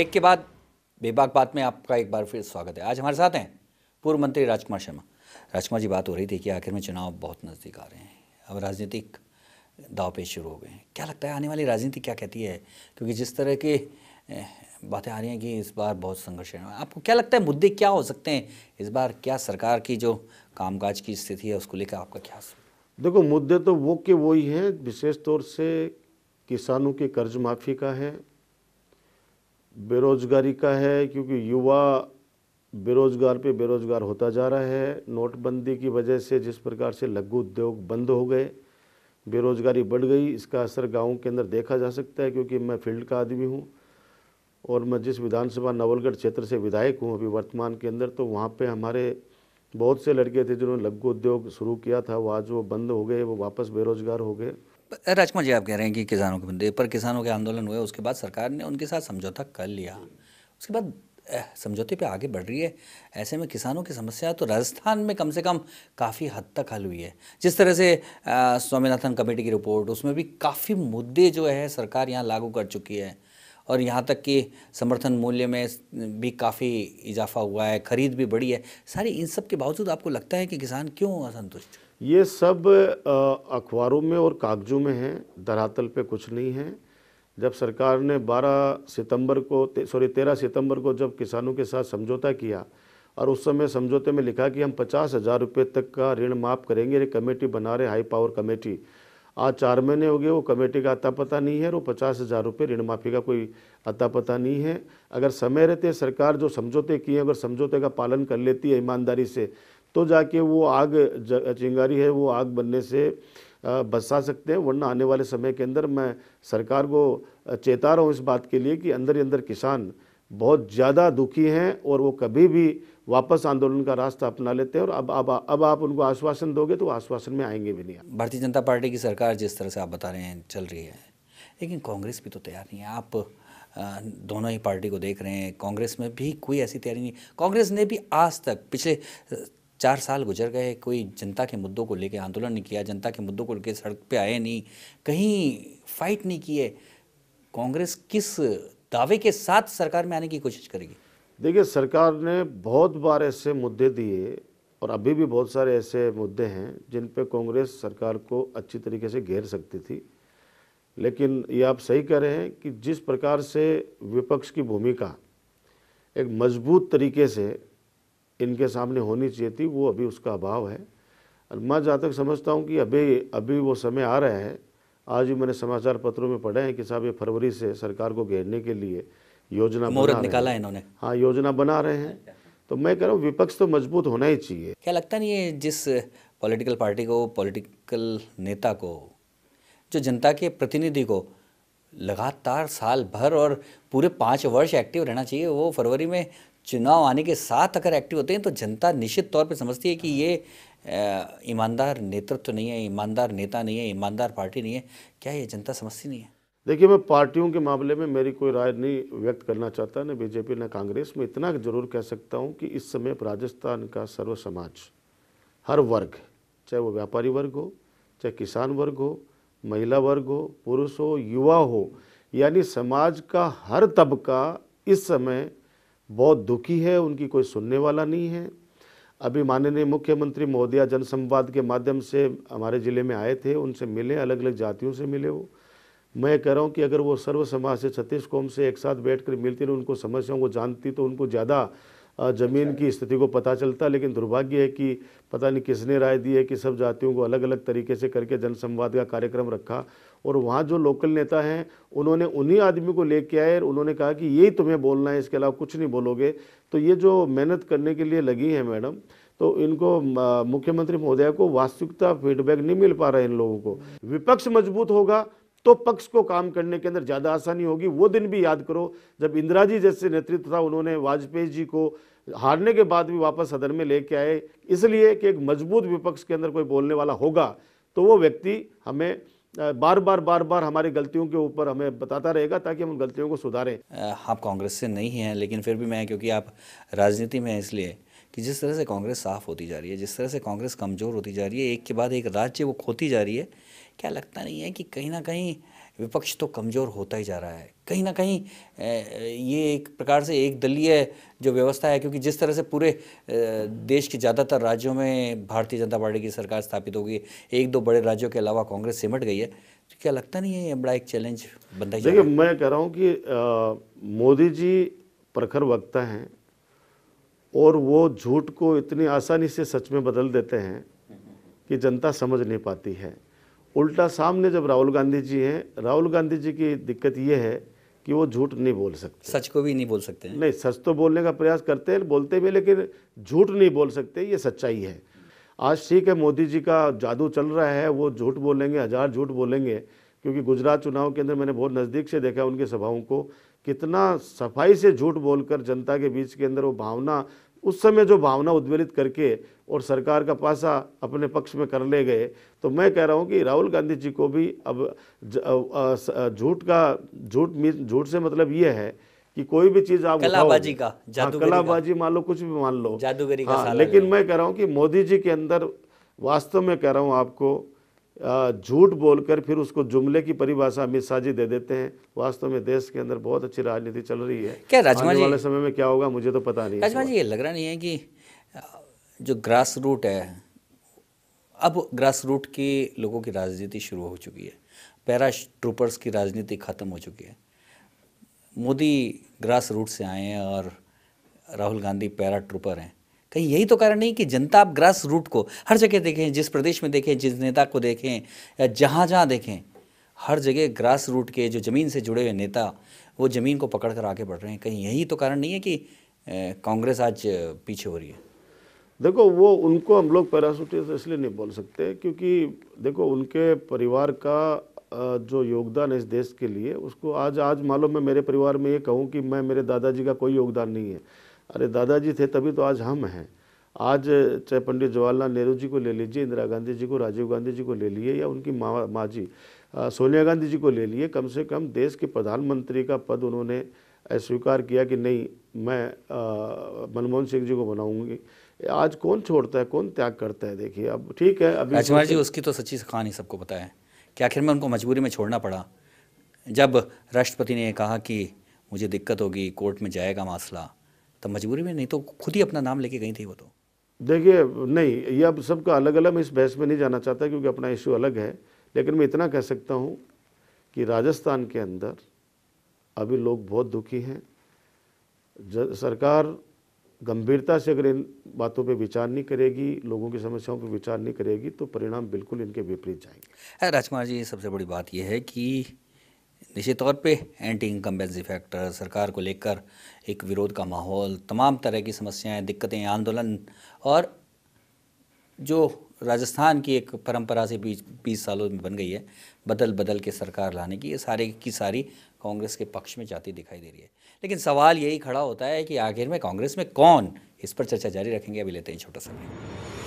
break के बाद बेबाक बात में आपका एक बार फिर स्वागत है आज हमारे साथ हैं पूर्व मंत्री राजकुमार शर्मा राजकुमार जी बात हो रही थी कि आखिर में चुनाव बहुत नज़दीक आ रहे हैं अब राजनीतिक दाव पे शुरू हो गए हैं क्या लगता है आने वाली राजनीति क्या कहती है क्योंकि जिस तरह की बातें आ रही हैं कि इस बार बहुत संघर्ष है आपको क्या लगता है मुद्दे क्या हो सकते हैं इस बार क्या सरकार की जो कामकाज की स्थिति है उसको लेकर आपका क्या देखो मुद्दे तो वो के वही हैं विशेष तौर से किसानों के कर्ज माफ़ी का है बेरोज़गारी का है क्योंकि युवा बेरोज़गार पे बेरोज़गार होता जा रहा है नोटबंदी की वजह से जिस प्रकार से लघु उद्योग बंद हो गए बेरोज़गारी बढ़ गई इसका असर गाँव के अंदर देखा जा सकता है क्योंकि मैं फील्ड का आदमी हूँ और मैं जिस विधानसभा नवलगढ़ क्षेत्र से विधायक हूँ अभी वर्तमान के अंदर तो वहाँ पे हमारे बहुत से लड़के थे जिन्होंने लघु उद्योग शुरू किया था वो आज वो बंद हो गए वो वापस बेरोज़गार हो गए राजकुमार जी आप कह रहे हैं कि किसानों के मुद्दे पर किसानों के आंदोलन हुए उसके बाद सरकार ने उनके साथ समझौता कर लिया उसके बाद समझौते पे आगे बढ़ रही है ऐसे में किसानों की समस्या तो राजस्थान में कम से कम काफ़ी हद तक हल हुई है जिस तरह से स्वामीनाथन कमेटी की रिपोर्ट उसमें भी काफ़ी मुद्दे जो है सरकार यहाँ लागू कर चुकी है और यहाँ तक कि समर्थन मूल्य में भी काफ़ी इजाफा हुआ है खरीद भी बढ़ी है सारी इन सब के बावजूद आपको लगता है कि किसान क्यों असंतुष्ट ये सब अखबारों में और कागज़ों में है धरातल पे कुछ नहीं है जब सरकार ने 12 सितंबर को सॉरी 13 सितंबर को जब किसानों के साथ समझौता किया और उस समय समझौते में लिखा कि हम पचास हज़ार रुपये तक का ऋण माफ़ करेंगे ये कमेटी बना रहे हाई पावर कमेटी आज चार महीने हो गए वो कमेटी का अता पता नहीं है और वो पचास हज़ार रुपये ऋण माफ़ी का कोई अता पता नहीं है अगर समय रहते सरकार जो समझौते किए अगर समझौते का पालन कर लेती है ईमानदारी से तो जाके वो आग चिंगारी है वो आग बनने से बचा सकते हैं वरना आने वाले समय के अंदर मैं सरकार को चेता रहा हूँ इस बात के लिए कि अंदर ही अंदर किसान बहुत ज़्यादा दुखी हैं और वो कभी भी वापस आंदोलन का रास्ता अपना लेते हैं और अब अब अब आप उनको आश्वासन दोगे तो आश्वासन में आएंगे भी नहीं भारतीय जनता पार्टी की सरकार जिस तरह से आप बता रहे हैं चल रही है लेकिन कांग्रेस भी तो तैयार नहीं है आप दोनों ही पार्टी को देख रहे हैं कांग्रेस में भी कोई ऐसी तैयारी नहीं कांग्रेस ने भी आज तक पिछले चार साल गुजर गए कोई जनता के मुद्दों को लेकर आंदोलन नहीं किया जनता के मुद्दों को लेकर सड़क पे आए नहीं कहीं फाइट नहीं किए कांग्रेस किस दावे के साथ सरकार में आने की कोशिश करेगी देखिए सरकार ने बहुत बार ऐसे मुद्दे दिए और अभी भी बहुत सारे ऐसे मुद्दे हैं जिन पे कांग्रेस सरकार को अच्छी तरीके से घेर सकती थी लेकिन ये आप सही कह रहे हैं कि जिस प्रकार से विपक्ष की भूमिका एक मजबूत तरीके से इनके सामने होनी चाहिए थी वो अभी उसका अभाव है और मैं जहाँ तक समझता हूँ कि अभी अभी वो समय आ रहा है आज भी मैंने समाचार पत्रों में पढ़े हैं कि साहब ये फरवरी से सरकार को घेरने के लिए योजना बना निकाला है इन्होंने हाँ योजना बना रहे हैं तो मैं कह रहा हूँ विपक्ष तो मजबूत होना ही चाहिए क्या लगता नहीं है जिस पॉलिटिकल पार्टी को पॉलिटिकल नेता को जो जनता के प्रतिनिधि को लगातार साल भर और पूरे पाँच वर्ष एक्टिव रहना चाहिए वो फरवरी में चुनाव आने के साथ अगर एक्टिव होते हैं तो जनता निश्चित तौर पर समझती है कि ये ईमानदार नेतृत्व तो नहीं है ईमानदार नेता नहीं है ईमानदार पार्टी नहीं है क्या ये जनता समझती नहीं है देखिए मैं पार्टियों के मामले में मेरी कोई राय नहीं व्यक्त करना चाहता न बीजेपी न कांग्रेस में इतना जरूर कह सकता हूँ कि इस समय राजस्थान का सर्व समाज हर वर्ग चाहे वो व्यापारी वर्ग हो चाहे किसान वर्ग हो महिला वर्ग हो पुरुष हो युवा हो यानी समाज का हर तबका इस समय बहुत दुखी है उनकी कोई सुनने वाला नहीं है अभी माननीय मुख्यमंत्री महोदया जनसंवाद के माध्यम से हमारे ज़िले में आए थे उनसे मिले अलग अलग जातियों से मिले वो मैं कह रहा हूँ कि अगर वो सर्व समाज से छत्तीस कौम से एक साथ बैठ कर मिलती रही उनको समस्याओं को जानती तो उनको ज़्यादा ज़मीन की स्थिति को पता चलता लेकिन दुर्भाग्य है कि पता नहीं किसने राय दी है कि सब जातियों को अलग अलग तरीके से करके जनसंवाद का कार्यक्रम रखा और वहाँ जो लोकल नेता हैं उन्होंने उन्हीं आदमी को लेके आए और उन्होंने कहा कि यही तुम्हें बोलना है इसके अलावा कुछ नहीं बोलोगे तो ये जो मेहनत करने के लिए लगी है मैडम तो इनको मुख्यमंत्री महोदय को वास्तविकता फीडबैक नहीं मिल पा रहा है इन लोगों को विपक्ष मजबूत होगा तो पक्ष को काम करने के अंदर ज़्यादा आसानी होगी वो दिन भी याद करो जब इंदिरा जी जैसे नेतृत्व था उन्होंने वाजपेयी जी को हारने के बाद भी वापस सदन में लेके आए इसलिए कि एक मजबूत विपक्ष के अंदर कोई बोलने वाला होगा तो वो व्यक्ति हमें बार बार बार बार हमारी गलतियों के ऊपर हमें बताता रहेगा ताकि हम उन गलतियों को सुधारें आप कांग्रेस से नहीं हैं लेकिन फिर भी मैं क्योंकि आप राजनीति में हैं इसलिए कि जिस तरह से कांग्रेस साफ होती जा रही है जिस तरह से कांग्रेस कमज़ोर होती जा रही है एक के बाद एक राज्य वो खोती जा रही है क्या लगता नहीं है कि कहीं ना कहीं विपक्ष तो कमज़ोर होता ही जा रहा है कहीं ना कहीं ये एक प्रकार से एक दलीय जो व्यवस्था है क्योंकि जिस तरह से पूरे देश के ज़्यादातर राज्यों में भारतीय जनता पार्टी की सरकार स्थापित होगी एक दो बड़े राज्यों के अलावा कांग्रेस सिमट गई है तो क्या लगता नहीं है ये बड़ा एक चैलेंज बनता है देखिए मैं कह रहा हूँ कि मोदी जी प्रखर वक्ता हैं और वो झूठ को इतनी आसानी से सच में बदल देते हैं कि जनता समझ नहीं पाती है उल्टा सामने जब राहुल गांधी जी हैं राहुल गांधी जी की दिक्कत ये है कि वो झूठ नहीं बोल सकते सच को भी नहीं बोल सकते नहीं सच तो बोलने का प्रयास करते हैं बोलते भी लेकिन झूठ नहीं बोल सकते ये सच्चाई है आज ठीक है मोदी जी का जादू चल रहा है वो झूठ बोलेंगे हज़ार झूठ बोलेंगे क्योंकि गुजरात चुनाव के अंदर मैंने बहुत नज़दीक से देखा उनकी सभाओं को कितना सफाई से झूठ बोलकर जनता के बीच के अंदर वो भावना उस समय जो भावना उद्वेलित करके और सरकार का पासा अपने पक्ष में कर ले गए तो मैं कह रहा हूँ कि राहुल गांधी जी को भी अब झूठ का झूठ झूठ से मतलब ये है कि कोई भी चीज आप कलाबाजी का हाँ, कलाबाजी मान लो कुछ भी मान लो जादूगरी का हाँ, लेकिन मैं कह रहा हूँ कि मोदी जी के अंदर वास्तव में कह रहा हूँ आपको झूठ बोलकर फिर उसको जुमले की परिभाषा अमित शाह जी दे देते हैं वास्तव में देश के अंदर बहुत अच्छी राजनीति चल रही है क्या राजमा जी वाले समय में क्या होगा मुझे तो पता नहीं राजमा जी ये लग रहा नहीं है कि जो ग्रास रूट है अब ग्रास रूट की लोगों की राजनीति शुरू हो चुकी है पैरा ट्रूपर्स की राजनीति ख़त्म हो चुकी है मोदी ग्रास रूट से आए हैं और राहुल गांधी पैरा ट्रूपर हैं कहीं यही तो कारण नहीं कि जनता आप ग्रास रूट को हर जगह देखें जिस प्रदेश में देखें जिस नेता को देखें या जहाँ जहाँ देखें हर जगह ग्रास रूट के जो ज़मीन से जुड़े हुए नेता वो ज़मीन को पकड़ कर आगे बढ़ रहे हैं कहीं यही तो कारण नहीं है कि कांग्रेस आज पीछे हो रही है देखो वो उनको हम लोग पैरासूटिस्ट इसलिए नहीं बोल सकते क्योंकि देखो उनके परिवार का जो योगदान है इस देश के लिए उसको आज आज मालूम मैं मेरे परिवार में ये कहूँ कि मैं मेरे दादाजी का कोई योगदान नहीं है अरे दादाजी थे तभी तो आज हम हैं आज चाहे पंडित जवाहरलाल नेहरू जी को ले लीजिए इंदिरा गांधी जी को राजीव गांधी जी को ले लिए या उनकी माँ माँ जी सोनिया गांधी जी को ले लिए कम से कम देश के प्रधानमंत्री का पद उन्होंने स्वीकार किया कि नहीं मैं मनमोहन सिंह जी को बनाऊंगी आज कौन छोड़ता है कौन त्याग करता है देखिए अब ठीक है अभी राजकुमार जी उसकी तो सच्ची कहानी सबको पता है कि आखिर में उनको मजबूरी में छोड़ना पड़ा जब राष्ट्रपति ने कहा कि मुझे दिक्कत होगी कोर्ट में जाएगा मासला तो मजबूरी में नहीं तो खुद ही अपना नाम लेके गई थी वो तो देखिए नहीं ये अब सबका अलग अलग मैं इस बहस में नहीं जाना चाहता क्योंकि अपना इशू अलग है लेकिन मैं इतना कह सकता हूँ कि राजस्थान के अंदर अभी लोग बहुत दुखी हैं सरकार गंभीरता से अगर इन बातों पे विचार नहीं करेगी लोगों की समस्याओं पे विचार नहीं करेगी तो परिणाम बिल्कुल इनके विपरीत जाएंगे राजकुमार जी सबसे बड़ी बात यह है कि निश्चित तौर पे एंटी इनकम्बेंसी फैक्टर सरकार को लेकर एक विरोध का माहौल तमाम तरह की समस्याएं दिक्कतें आंदोलन और जो राजस्थान की एक परंपरा से बीस बीस सालों में बन गई है बदल बदल के सरकार लाने की ये सारे की सारी कांग्रेस के पक्ष में जाती दिखाई दे रही है लेकिन सवाल यही खड़ा होता है कि आखिर में कांग्रेस में कौन इस पर चर्चा जारी रखेंगे अभी लेते हैं छोटा सा